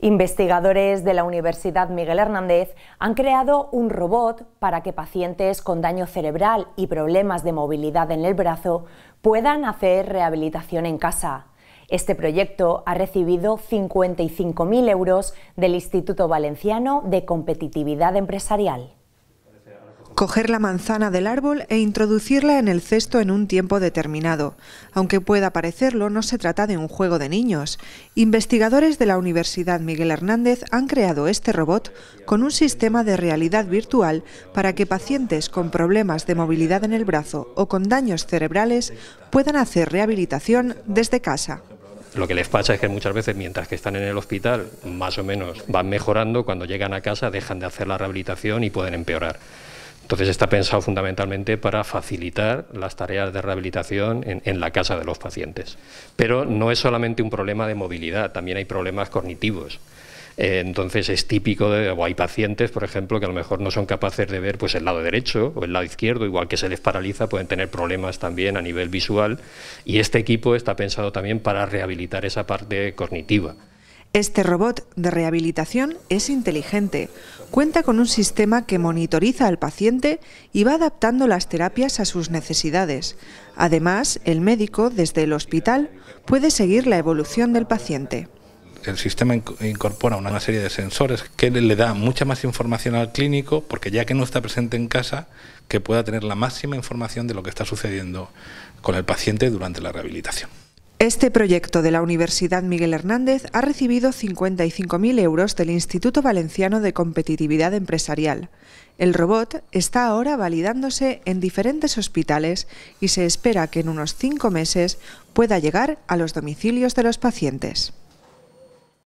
Investigadores de la Universidad Miguel Hernández han creado un robot para que pacientes con daño cerebral y problemas de movilidad en el brazo puedan hacer rehabilitación en casa. Este proyecto ha recibido 55.000 euros del Instituto Valenciano de Competitividad Empresarial coger la manzana del árbol e introducirla en el cesto en un tiempo determinado. Aunque pueda parecerlo, no se trata de un juego de niños. Investigadores de la Universidad Miguel Hernández han creado este robot con un sistema de realidad virtual para que pacientes con problemas de movilidad en el brazo o con daños cerebrales puedan hacer rehabilitación desde casa. Lo que les pasa es que muchas veces mientras que están en el hospital, más o menos van mejorando, cuando llegan a casa dejan de hacer la rehabilitación y pueden empeorar. Entonces está pensado fundamentalmente para facilitar las tareas de rehabilitación en, la casa de los pacientes. Pero no es solamente un problema de movilidad, también hay problemas cognitivos. Eh, entonces es típico, de, o hay pacientes, por ejemplo, que a lo mejor no son capaces de ver pues, el lado derecho o el lado izquierdo, igual que se les paraliza, pueden tener problemas también a nivel visual. Y este equipo está pensado también para rehabilitar esa parte cognitiva. Este robot de rehabilitación es inteligente, cuenta con un sistema que monitoriza al paciente y va adaptando las terapias a sus necesidades. Además, el médico desde el hospital puede seguir la evolución del paciente. El sistema incorpora una serie de sensores que le da mucha más información al clínico, porque ya que no está presente en casa, que pueda tener la máxima información de lo que está sucediendo con el paciente durante la rehabilitación. Este proyecto de la Universidad Miguel Hernández ha recibido 55.000 euros del Instituto Valenciano de Competitividad Empresarial. El robot está ahora validándose en diferentes hospitales y se espera que en unos cinco meses pueda llegar a los domicilios de los pacientes.